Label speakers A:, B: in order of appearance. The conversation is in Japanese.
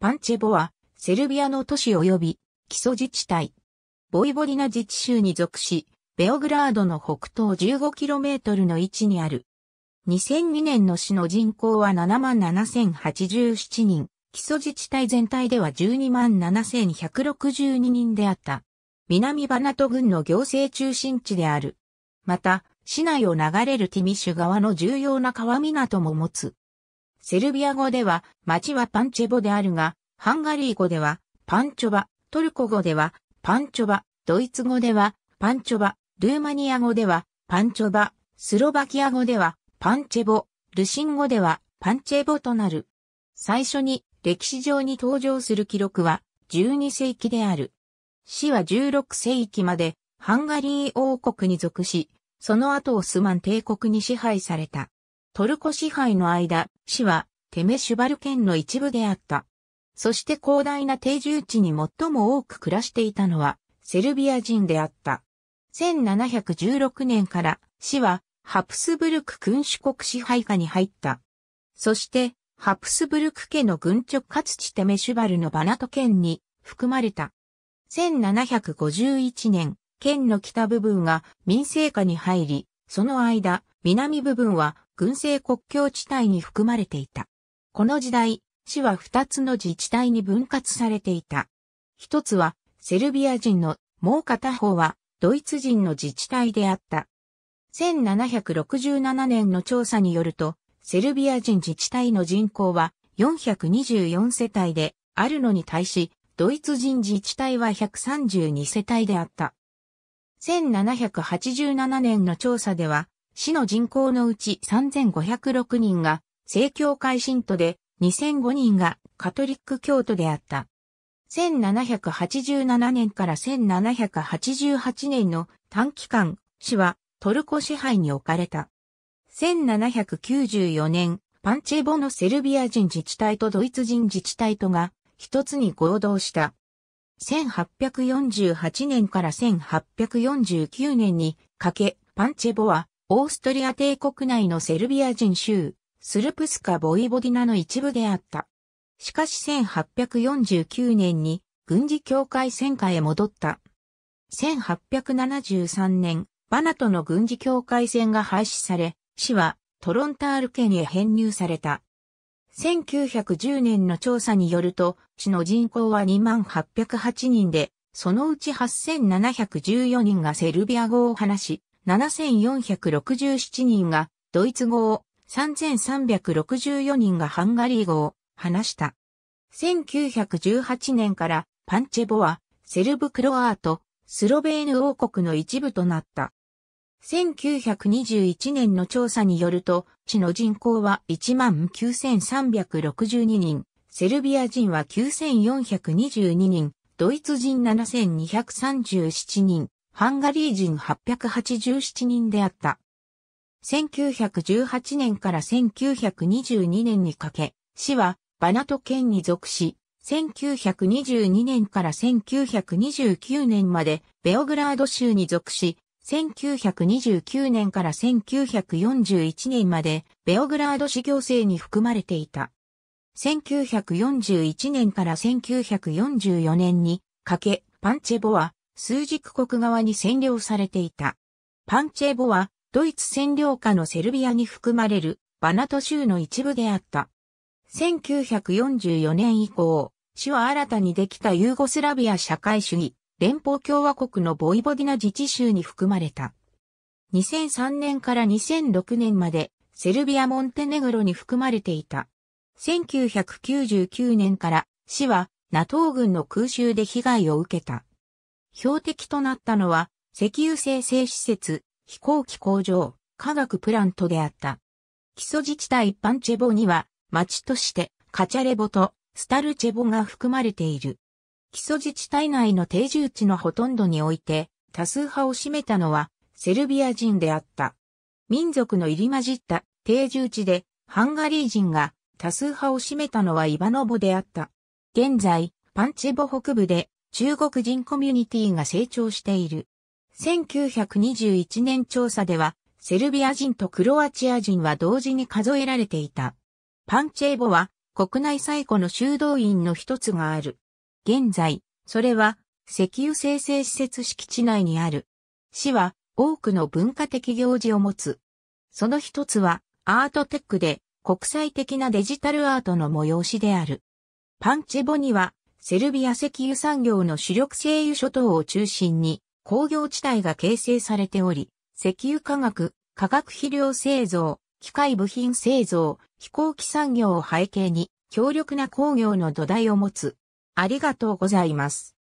A: パンチェボは、セルビアの都市及び、基礎自治体。ボイボリナ自治州に属し、ベオグラードの北東 15km の位置にある。2002年の市の人口は77,087人、基礎自治体全体では127,162人であった。南バナト郡の行政中心地である。また、市内を流れるティミシュ川の重要な川港も持つ。セルビア語では町はパンチェボであるが、ハンガリー語ではパンチョバ、トルコ語ではパンチョバ、ドイツ語ではパンチョバ、ルーマニア語ではパンチョバ、スロバキア語ではパンチェボ、ルシン語ではパンチェボとなる。最初に歴史上に登場する記録は12世紀である。死は16世紀までハンガリー王国に属し、その後オスマン帝国に支配された。トルコ支配の間、死はテメシュバル県の一部であった。そして広大な定住地に最も多く暮らしていたのはセルビア人であった。1716年から市はハプスブルク君主国支配下に入った。そしてハプスブルク家の軍直かつ地テメシュバルのバナト県に含まれた。1751年、県の北部分が民生下に入り、その間、南部分は軍政国境地帯に含まれていた。この時代、市は二つの自治体に分割されていた。一つは、セルビア人の、もう片方は、ドイツ人の自治体であった。1767年の調査によると、セルビア人自治体の人口は424世帯であるのに対し、ドイツ人自治体は132世帯であった。1787年の調査では、市の人口のうち3506人が正教会信徒で2005人がカトリック教徒であった。1787年から1788年の短期間、市はトルコ支配に置かれた。1794年、パンチェボのセルビア人自治体とドイツ人自治体とが一つに合同した。1848年から1849年にかけ、パンチェボはオーストリア帝国内のセルビア人州スルプスカ・ボイボディナの一部であった。しかし1849年に軍事境界戦下へ戻った。1873年、バナとの軍事境界戦が廃止され、市はトロンタール県へ編入された。1910年の調査によると、市の人口は2808人で、そのうち8714人がセルビア語を話し、7467人がドイツ語を、3364人がハンガリー語を話した。1918年からパンチェボはセルブ・クロアート、スロベーヌ王国の一部となった。1921年の調査によると、地の人口は19,362人、セルビア人は9,422人、ドイツ人7,237人、ハンガリー人887人であった。1918年から1922年にかけ、市はバナト県に属し、1922年から1929年までベオグラード州に属し、1929年から1941年までベオグラード市行政に含まれていた。1941年から1944年にかけパンチェボは枢軸国側に占領されていた。パンチェボはドイツ占領下のセルビアに含まれるバナト州の一部であった。1944年以降、市は新たにできたユーゴスラビア社会主義連邦共和国のボイボディナ自治州に含まれた。2003年から2006年までセルビア・モンテネグロに含まれていた。1999年から市は NATO 軍の空襲で被害を受けた。標的となったのは石油生成施設飛行機工場、科学プラントであった。基礎自治体パンチェボには、町としてカチャレボとスタルチェボが含まれている。基礎自治体内の定住地のほとんどにおいて、多数派を占めたのはセルビア人であった。民族の入り混じった定住地でハンガリー人が多数派を占めたのはイバノボであった。現在、パンチェボ北部で中国人コミュニティが成長している。1921年調査では、セルビア人とクロアチア人は同時に数えられていた。パンチェーボは国内最古の修道院の一つがある。現在、それは石油生成施設敷地内にある。市は多くの文化的行事を持つ。その一つはアートテックで国際的なデジタルアートの催しである。パンチェボにはセルビア石油産業の主力製油諸島を中心に工業地帯が形成されており、石油化学、化学肥料製造、機械部品製造、飛行機産業を背景に強力な工業の土台を持つ。ありがとうございます。